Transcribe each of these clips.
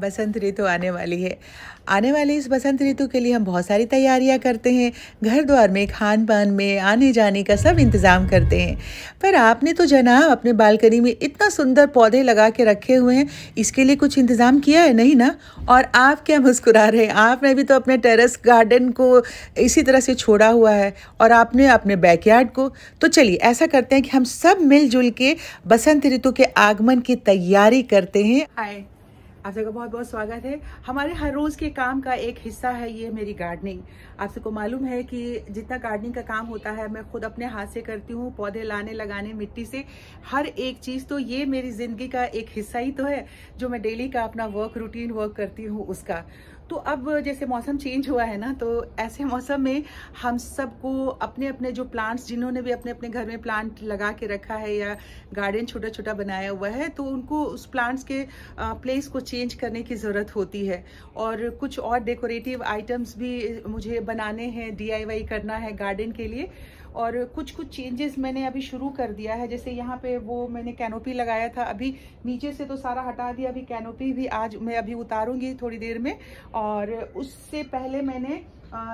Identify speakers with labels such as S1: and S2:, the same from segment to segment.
S1: बसंत ऋतु आने वाली है आने वाली इस बसंत ऋतु के लिए हम बहुत सारी तैयारियां करते हैं घर द्वार में खान पान में आने जाने का सब इंतज़ाम करते हैं पर आपने तो जनाब अपने बालकनी में इतना सुंदर पौधे लगा के रखे हुए हैं इसके लिए कुछ इंतज़ाम किया है नहीं ना और आप क्या मुस्कुरा रहे हैं आपने भी तो अपने टेरेस गार्डन को इसी तरह से छोड़ा हुआ है और आपने अपने बैकयार्ड को तो चलिए ऐसा करते हैं कि हम सब मिलजुल के बसंत ऋतु के आगमन की तैयारी करते हैं आए आप सबका बहुत बहुत स्वागत है हमारे हर रोज़ के काम का एक हिस्सा है ये मेरी गार्डनिंग आप सबको मालूम है कि जितना गार्डनिंग का काम होता है मैं खुद अपने हाथ से करती हूँ पौधे लाने लगाने मिट्टी से हर एक चीज़ तो ये मेरी ज़िंदगी का एक हिस्सा ही तो है जो मैं डेली का अपना वर्क रूटीन वर्क करती हूँ उसका तो अब जैसे मौसम चेंज हुआ है ना तो ऐसे मौसम में हम सबको अपने अपने जो प्लांट्स जिन्होंने भी अपने अपने घर में प्लांट लगा के रखा है या गार्डन छोटा छोटा बनाया हुआ है तो उनको उस प्लांट्स के प्लेस को चेंज करने की ज़रूरत होती है और कुछ और डेकोरेटिव आइटम्स भी मुझे बनाने हैं डी करना है गार्डन के लिए और कुछ कुछ चेंजेस मैंने अभी शुरू कर दिया है जैसे यहाँ पे वो मैंने कैनोपी लगाया था अभी नीचे से तो सारा हटा दिया अभी कैनोपी भी आज मैं अभी उतारूंगी थोड़ी देर में और उससे पहले मैंने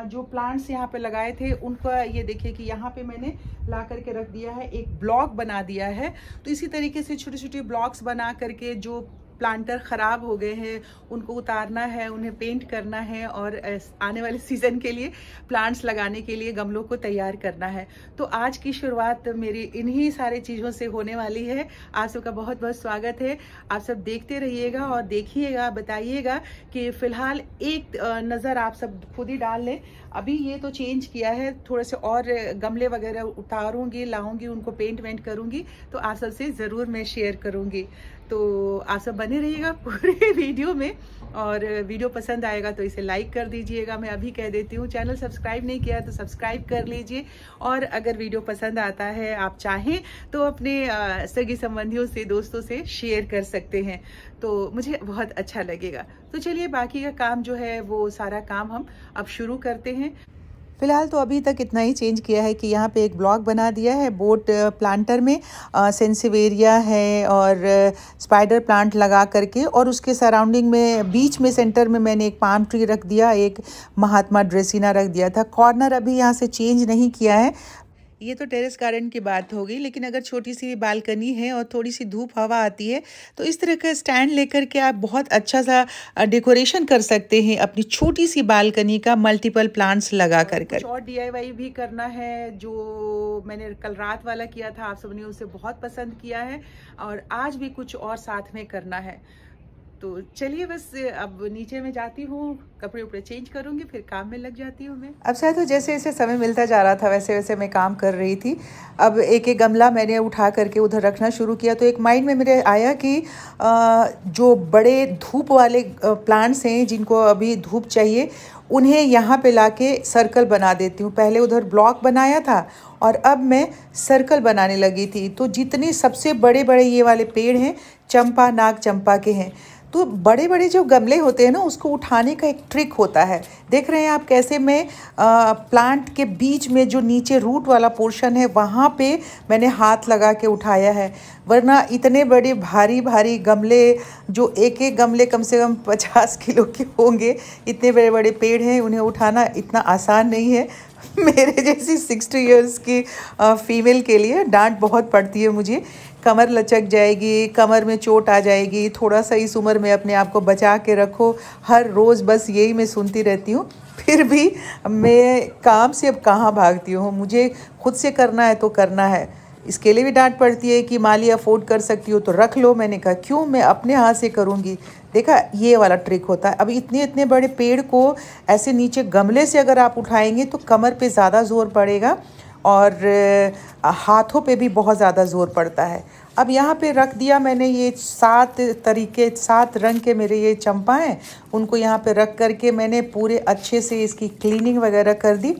S1: जो प्लांट्स यहाँ पे लगाए थे उनका ये देखिए कि यहाँ पे मैंने ला करके रख दिया है एक ब्लॉक बना दिया है तो इसी तरीके से छोटे छोटे ब्लॉक्स बना करके जो प्लांटर ख़राब हो गए हैं उनको उतारना है उन्हें पेंट करना है और आने वाले सीज़न के लिए प्लांट्स लगाने के लिए गमलों को तैयार करना है तो आज की शुरुआत मेरी इन्हीं सारे चीज़ों से होने वाली है आप सबका बहुत बहुत स्वागत है आप सब देखते रहिएगा और देखिएगा बताइएगा कि फ़िलहाल एक नज़र आप सब खुद ही डाल लें अभी ये तो चेंज किया है थोड़े से और गमले वगैरह उतारूंगी लाऊंगी उनको पेंट वेंट करूंगी तो आप सबसे ज़रूर मैं शेयर करूंगी तो आप सब बने रहिएगा पूरे वीडियो में और वीडियो पसंद आएगा तो इसे लाइक कर दीजिएगा मैं अभी कह देती हूँ चैनल सब्सक्राइब नहीं किया तो सब्सक्राइब कर लीजिए और अगर वीडियो पसंद आता है आप चाहें तो अपने सगी संबंधियों से दोस्तों से शेयर कर सकते हैं तो मुझे बहुत अच्छा लगेगा तो चलिए बाकी का काम जो है वो सारा काम हम अब शुरू करते हैं फ़िलहाल तो अभी तक इतना ही चेंज किया है कि यहाँ पे एक ब्लॉक बना दिया है बोट प्लांटर में सेंसिवेरिया है और स्पाइडर प्लांट लगा करके और उसके सराउंडिंग में बीच में सेंटर में मैंने एक पाम ट्री रख दिया एक महात्मा ड्रेसिना रख दिया था कॉर्नर अभी यहाँ से चेंज नहीं किया है ये तो टेरेस गार्डन की बात हो गई लेकिन अगर छोटी सी बालकनी है और थोड़ी सी धूप हवा आती है तो इस तरह का स्टैंड लेकर के आप बहुत अच्छा सा डेकोरेशन कर सकते हैं अपनी छोटी सी बालकनी का मल्टीपल प्लांट्स लगा कर कर और डीआईवाई भी करना है जो मैंने कल रात वाला किया था आप सबने उसे बहुत पसंद किया है और आज भी कुछ और साथ में करना है तो चलिए बस अब नीचे में जाती हूँ कपड़े उपड़े चेंज करूँगी फिर काम में लग जाती हूँ मैं अब शायद तो जैसे जैसे समय मिलता जा रहा था वैसे वैसे मैं काम कर रही थी अब एक एक गमला मैंने उठा करके उधर रखना शुरू किया तो एक माइंड में मेरे आया कि जो बड़े धूप वाले प्लांट्स हैं जिनको अभी धूप चाहिए उन्हें यहाँ पे लाके सर्कल बना देती हूँ पहले उधर ब्लॉक बनाया था और अब मैं सर्कल बनाने लगी थी तो जितने सबसे बड़े बड़े ये वाले पेड़ हैं चंपा नाग चंपा के हैं तो बड़े बड़े जो गमले होते हैं ना उसको उठाने का एक ट्रिक होता है देख रहे हैं आप कैसे मैं आ, प्लांट के बीच में जो नीचे रूट वाला पोर्शन है वहाँ पे मैंने हाथ लगा के उठाया है वरना इतने बड़े भारी भारी गमले जो एक एक गमले कम से कम पचास किलो के होंगे इतने बड़े बड़े पेड़ हैं उन्हें उठाना इतना आसान नहीं है मेरे जैसी सिक्सटी ईयर्स की फीमेल के लिए डांट बहुत पड़ती है मुझे कमर लचक जाएगी कमर में चोट आ जाएगी थोड़ा सा इस उम्र में अपने आप को बचा के रखो हर रोज़ बस यही मैं सुनती रहती हूँ फिर भी मैं काम से अब कहाँ भागती हूँ मुझे खुद से करना है तो करना है इसके लिए भी डांट पड़ती है कि माली अफोर्ड कर सकती हो तो रख लो मैंने कहा क्यों मैं अपने हाथ से करूँगी देखा ये वाला ट्रिक होता है अब इतने इतने बड़े पेड़ को ऐसे नीचे गमले से अगर आप उठाएंगे तो कमर पे ज़्यादा जोर पड़ेगा और हाथों पे भी बहुत ज़्यादा ज़ोर पड़ता है अब यहाँ पे रख दिया मैंने ये सात तरीके सात रंग के मेरे ये चंपा हैं उनको यहाँ पे रख करके मैंने पूरे अच्छे से इसकी क्लीनिंग वगैरह कर दी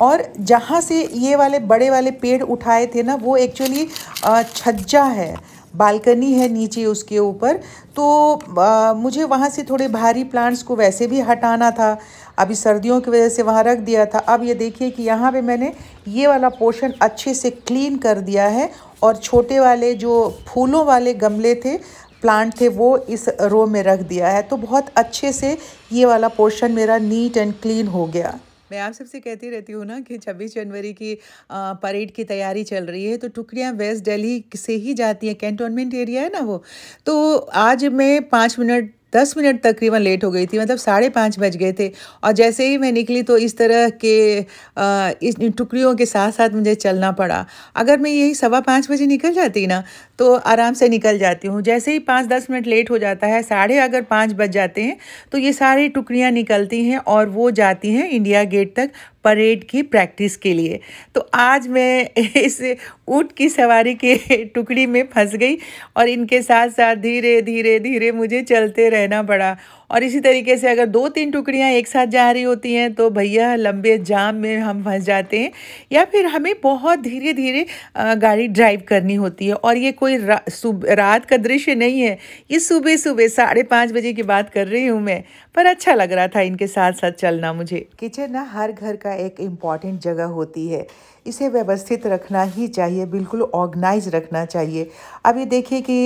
S1: और जहाँ से ये वाले बड़े वाले पेड़ उठाए थे ना वो एक्चुअली छज्जा है बालकनी है नीचे उसके ऊपर तो आ, मुझे वहाँ से थोड़े भारी प्लांट्स को वैसे भी हटाना था अभी सर्दियों की वजह से वहाँ रख दिया था अब ये देखिए कि यहाँ पे मैंने ये वाला पोर्शन अच्छे से क्लीन कर दिया है और छोटे वाले जो फूलों वाले गमले थे प्लांट थे वो इस रो में रख दिया है तो बहुत अच्छे से ये वाला पोर्शन मेरा नीट एंड क्लीन हो गया मैं आप सबसे कहती रहती हूँ ना कि 26 जनवरी की परेड की तैयारी चल रही है तो टुकड़ियाँ वेस्ट दिल्ली से ही जाती हैं कैंटोनमेंट एरिया है ना वो तो आज मैं पाँच मिनट दस मिनट तकरीबन लेट हो गई थी मतलब साढ़े पाँच बज गए थे और जैसे ही मैं निकली तो इस तरह के इस टुकड़ियों के साथ साथ मुझे चलना पड़ा अगर मैं यही सवा पाँच बजे निकल जाती ना तो आराम से निकल जाती हूँ जैसे ही पाँच दस मिनट लेट हो जाता है साढ़े अगर पाँच बज जाते हैं तो ये सारी टुकड़ियाँ निकलती हैं और वो जाती हैं इंडिया गेट तक परेड की प्रैक्टिस के लिए तो आज मैं इस ऊँट की सवारी के टुकड़ी में फंस गई और इनके साथ साथ धीरे धीरे धीरे मुझे चलते रहे ना बड़ा और इसी तरीके से अगर दो तीन टुकड़ियाँ एक साथ जा रही होती हैं तो भैया लंबे जाम में हम फंस जाते हैं या फिर हमें बहुत धीरे धीरे गाड़ी ड्राइव करनी होती है और ये कोई रा, रात का दृश्य नहीं है ये सुबह सुबह साढ़े पाँच बजे की बात कर रही हूँ मैं पर अच्छा लग रहा था इनके साथ साथ चलना मुझे किचन ना हर घर का एक इम्पॉर्टेंट जगह होती है इसे व्यवस्थित रखना ही चाहिए बिल्कुल ऑर्गेनाइज रखना चाहिए अब ये देखिए कि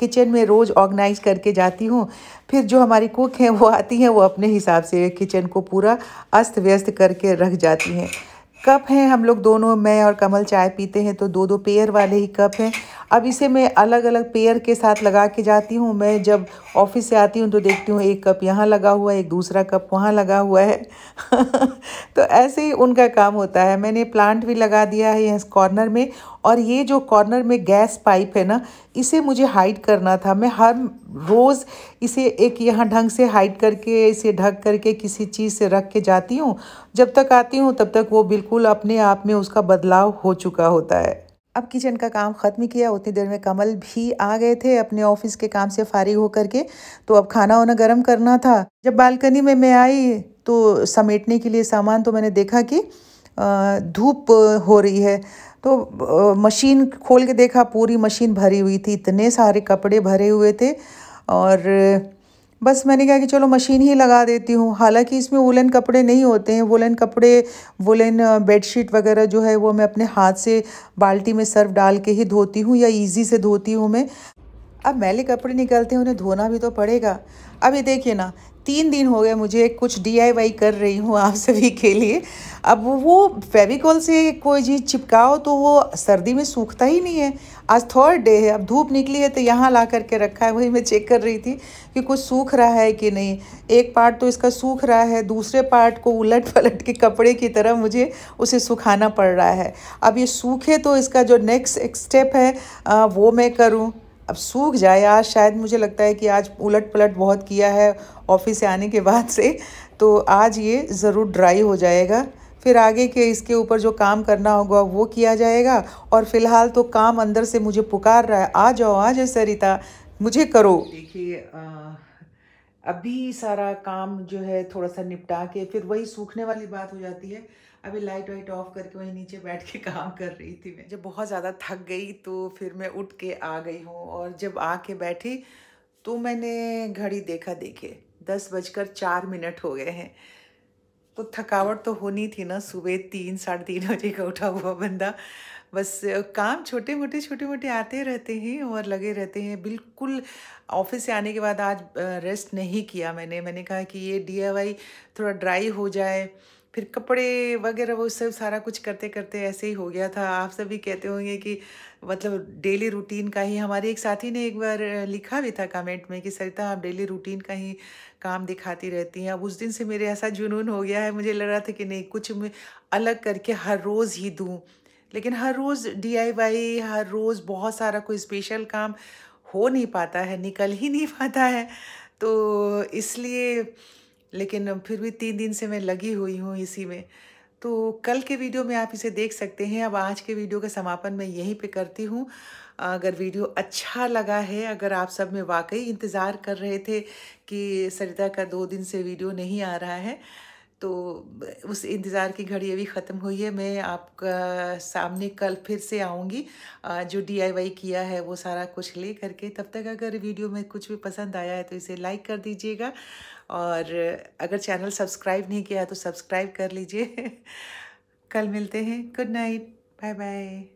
S1: किचन में रोज़ ऑर्गेनाइज करके जाती हूँ फिर जो हमारी कुक हैं वो आती हैं वो अपने हिसाब से किचन को पूरा अस्त व्यस्त करके रख जाती हैं कप हैं हम लोग दोनों मैं और कमल चाय पीते हैं तो दो दो पेयर वाले ही कप हैं अब इसे मैं अलग अलग पेयर के साथ लगा के जाती हूँ मैं जब ऑफिस से आती हूँ तो देखती हूँ एक कप यहाँ लगा हुआ है एक दूसरा कप वहाँ लगा हुआ है तो ऐसे ही उनका काम होता है मैंने प्लांट भी लगा दिया है इस कॉर्नर में और ये जो कॉर्नर में गैस पाइप है ना इसे मुझे हाइड करना था मैं हर रोज़ इसे एक यहाँ ढंग से हाइड करके इसे ढक करके किसी चीज़ से रख के जाती हूँ जब तक आती हूँ तब तक वो बिल्कुल अपने आप में उसका बदलाव हो चुका होता है अब किचन का काम ख़त्म ही किया उतनी देर में कमल भी आ गए थे अपने ऑफिस के काम से फारिग होकर के तो अब खाना वाना गर्म करना था जब बालकनी में मैं आई तो समेटने के लिए सामान तो मैंने देखा कि धूप हो रही है तो मशीन खोल के देखा पूरी मशीन भरी हुई थी इतने सारे कपड़े भरे हुए थे और बस मैंने कहा कि चलो मशीन ही लगा देती हूँ हालांकि इसमें वुलन कपड़े नहीं होते हैं वुलन कपड़े वुलन बेडशीट वगैरह जो है वो मैं अपने हाथ से बाल्टी में सर्फ डाल के ही धोती हूँ या ईजी से धोती हूँ मैं अब मैले कपड़े निकलते हैं उन्हें धोना भी तो पड़ेगा अभी देखिए ना तीन दिन हो गए मुझे कुछ डीआईवाई कर रही हूँ आप सभी के लिए अब वो फेविकॉल से कोई चीज़ चिपकाओ तो वो सर्दी में सूखता ही नहीं है आज थर्ड डे है अब धूप निकली है तो यहाँ ला करके रखा है वही मैं चेक कर रही थी कि कुछ सूख रहा है कि नहीं एक पार्ट तो इसका सूख रहा है दूसरे पार्ट को उलट पलट के कपड़े की तरह मुझे उसे सुखाना पड़ रहा है अब ये सूखे तो इसका जो नेक्स्ट स्टेप है वो मैं करूँ अब सूख जाए आज शायद मुझे लगता है कि आज उलट पलट बहुत किया है ऑफिस से आने के बाद से तो आज ये ज़रूर ड्राई हो जाएगा फिर आगे के इसके ऊपर जो काम करना होगा वो किया जाएगा और फिलहाल तो काम अंदर से मुझे पुकार रहा है आ जाओ आ जाओ सरिता मुझे करो देखिए अभी सारा काम जो है थोड़ा सा निपटा के फिर वही सूखने वाली बात हो जाती है अभी लाइट वाइट ऑफ करके वहीं नीचे बैठ के काम कर रही थी मैं जब बहुत ज़्यादा थक गई तो फिर मैं उठ के आ गई हूँ और जब आके बैठी तो मैंने घड़ी देखा देखे दस बजकर चार मिनट हो गए हैं तो थकावट तो होनी थी ना सुबह तीन साढ़े तीन बजे का उठा हुआ बंदा बस काम छोटे मोटे छोटे मोटे आते रहते हैं और लगे रहते हैं बिल्कुल ऑफिस से आने के बाद आज रेस्ट नहीं किया मैंने मैंने कहा कि ये डी थोड़ा ड्राई हो जाए फिर कपड़े वगैरह वो सब सारा कुछ करते करते ऐसे ही हो गया था आप सभी कहते होंगे कि मतलब डेली रूटीन का ही हमारे एक साथी ने एक बार लिखा भी था कमेंट में कि सरिता आप डेली रूटीन का ही काम दिखाती रहती हैं अब उस दिन से मेरे ऐसा जुनून हो गया है मुझे लग रहा था कि नहीं कुछ मैं अलग करके हर रोज़ ही दूँ लेकिन हर रोज़ डी हर रोज़ बहुत सारा कोई स्पेशल काम हो नहीं पाता है निकल ही नहीं पाता है तो इसलिए लेकिन फिर भी तीन दिन से मैं लगी हुई हूँ इसी में तो कल के वीडियो में आप इसे देख सकते हैं अब आज के वीडियो का समापन मैं यहीं पे करती हूँ अगर वीडियो अच्छा लगा है अगर आप सब में वाकई इंतज़ार कर रहे थे कि सरिता का दो दिन से वीडियो नहीं आ रहा है तो उस इंतज़ार की घड़ी अभी ख़त्म हुई है मैं आपका सामने कल फिर से आऊँगी जो डी किया है वो सारा कुछ ले करके तब तक अगर वीडियो में कुछ भी पसंद आया है तो इसे लाइक कर दीजिएगा और अगर चैनल सब्सक्राइब नहीं किया तो सब्सक्राइब कर लीजिए कल मिलते हैं गुड नाइट बाय बाय